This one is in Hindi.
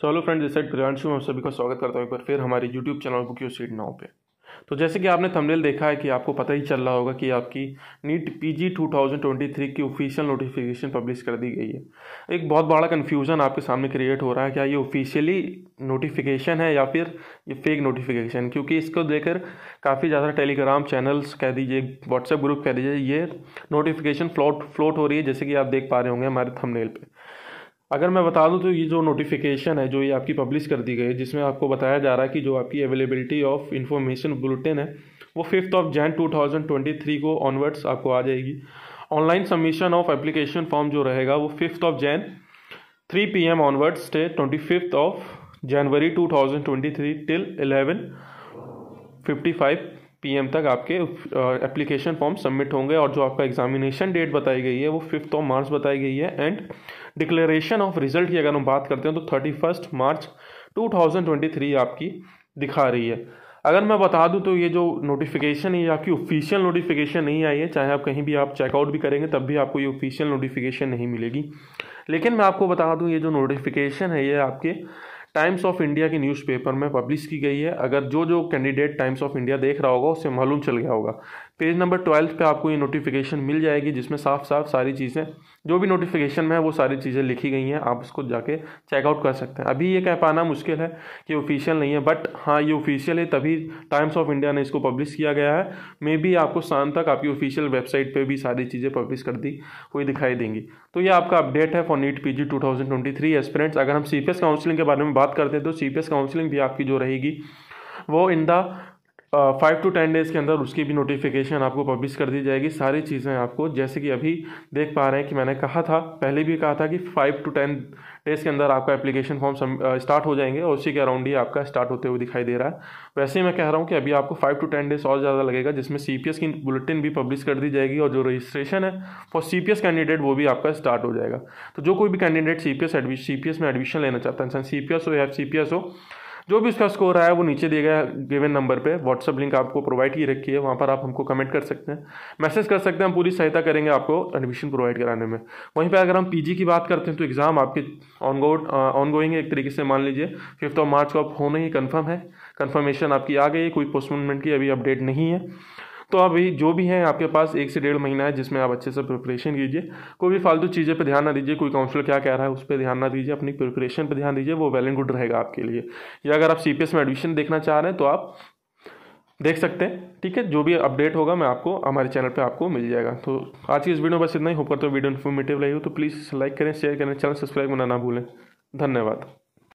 सो हेलो फ्रेंड्स इस प्रियांशु मैं सभी का स्वागत करता हूँ एक बार फिर हमारे YouTube channel book you seat now पे तो जैसे कि आपने थंबनेल देखा है कि आपको पता ही चल रहा होगा कि आपकी नीट पीजी 2023 की ऑफिशियल नोटिफिकेशन पब्लिश कर दी गई है एक बहुत बड़ा कन्फ्यूज़न आपके सामने क्रिएट हो रहा है क्या ये ऑफिशियली नोटिफिकेशन है या फिर ये फेक नोटिफिकेशन क्योंकि इसको देखकर काफ़ी ज़्यादा टेलीग्राम चैनल्स कह दीजिए व्हाट्सएप ग्रुप कह दीजिए ये नोटिफिकेशन फ्लोट फ्लोट हो रही है जैसे कि आप देख पा रहे होंगे हमारे थमनेल पर अगर मैं बता दूं तो ये जो नोटिफिकेशन है जो ये आपकी पब्लिश कर दी गई है जिसमें आपको बताया जा रहा है कि जो आपकी अवेलेबिलिटी ऑफ इन्फॉर्मेशन बुलेटिन है वो fifth of Jan two thousand twenty three को ऑनवर्ड्स आपको आ जाएगी online submission of application form जो रहेगा वो fifth of Jan three P M onwards to twenty fifth of January two thousand twenty three till fifty five PM तक आपके एप्लीकेशन फॉर्म सबमिट होंगे और जो आपका एग्जामिनेशन डेट बताई गई है वो फिफ्थ ऑफ मार्च बताई गई है एंड डिक्लेरेशन ऑफ रिजल्ट की अगर हम बात करते हैं तो thirty first March two thousand twenty three आपकी दिखा रही है अगर मैं बता दूं तो ये जो नोटिफिकेशन है ये आपकी ऑफिशियल नोटिफिकेशन नहीं आई है चाहे आप कहीं भी आप चेकआउट भी करेंगे तब भी आपको ये ऑफिशियल नोटिफिकेशन नहीं मिलेगी लेकिन मैं आपको बता दूं ये जो नोटिफिकेशन है ये आपके टाइम्स ऑफ इंडिया के न्यूज़पेपर में पब्लिश की गई है अगर जो जो कैंडिडेट टाइम्स ऑफ इंडिया देख रहा होगा उससे मालूम चल गया होगा पेज नंबर ट्वेल्व पे आपको ये नोटिफिकेशन मिल जाएगी जिसमें साफ साफ सारी चीज़ें जो भी नोटिफिकेशन में है वो सारी चीज़ें लिखी गई हैं आप उसको जाके चेकआउट कर सकते हैं अभी ये कह पाना मुश्किल है कि ऑफिशियल नहीं है बट हाँ ये ऑफिशियल है तभी टाइम्स ऑफ इंडिया ने इसको पब्लिश किया गया है मे बी आपको शाम तक आपकी ऑफिशियल वेबसाइट पर भी सारी चीज़ें पब्लिश कर दी हुई दिखाई देंगी तो ये आपका अपडेट है for NEET P G two thousand twenty three aspirants अगर हम सी पी एस काउंसलिंग के बारे में बात करते हैं तो सी पी एस काउंसलिंग भी आपकी जो रहेगी वो in the five to ten days के अंदर उसकी भी नोटिफिकेशन आपको पब्लिश कर दी जाएगी सारी चीज़ें आपको जैसे कि अभी देख पा रहे हैं कि मैंने कहा था पहले भी कहा था कि फाइव टू टेन डेज़ के अंदर आपका एप्लीकेशन फॉर्म स्टार्ट हो जाएंगे और उसी के अराउंड ही आपका स्टार्ट होते हुए दिखाई दे रहा है वैसे ही मैं कह रहा हूँ कि अभी आपको फाइव टू टेन डेज़ और ज़्यादा लगेगा जिसमें सी की बुलेटिन भी पब्लिश कर दी जाएगी और जो रजिस्ट्रेशन है फॉर सी कैंडिडेट वो भी आपका स्टार्ट हो जाएगा तो जो कोई भी कैंडिडेट सी पी एस में एडमिशन लेना चाहता है सी पी एस हो या सी पी एस हो जो भी इसका स्कोर आया वो नीचे दिए गए गिवन नंबर पे व्हाट्सअप लिंक आपको प्रोवाइड की रखी है वहाँ पर आप हमको कमेंट कर सकते हैं मैसेज कर सकते हैं हम पूरी सहायता करेंगे आपको एडमिशन प्रोवाइड कराने में वहीं पर अगर हम पीजी की बात करते हैं तो एग्ज़ाम आपके ऑन गोइंग uh, है एक तरीके से मान लीजिए फिफ्थ ऑफ मार्च को आप होना ही कन्फर्म है कन्फर्मेशन आपकी आ गई है कोई पोस्टपोनमेंट की अभी अपडेट नहीं है तो आप ये जो भी हैं आपके पास एक से डेढ़ महीना है जिसमें आप अच्छे से प्रिपरेशन कीजिए कोई भी फालतू चीज़ें पर ध्यान ना दीजिए कोई काउंसलर क्या कह रहा है उस पर ध्यान ना दीजिए अपनी प्रिपरेशन पर ध्यान दीजिए वो वेल एंड गुड रहेगा आपके लिए या अगर आप सी में एडमिशन देखना चाह रहे हैं तो आप देख सकते हैं ठीक है जो भी अपडेट होगा मैं आपको हमारे चैनल पे आपको मिल जाएगा तो आज की इस वीडियो में बस इतना ही होकर तो वीडियो इन्फॉर्मेटिव रही हो तो प्लीज़ लाइक करें शेयर करें चैनल सब्सक्राइब करना ना भूलें धन्यवाद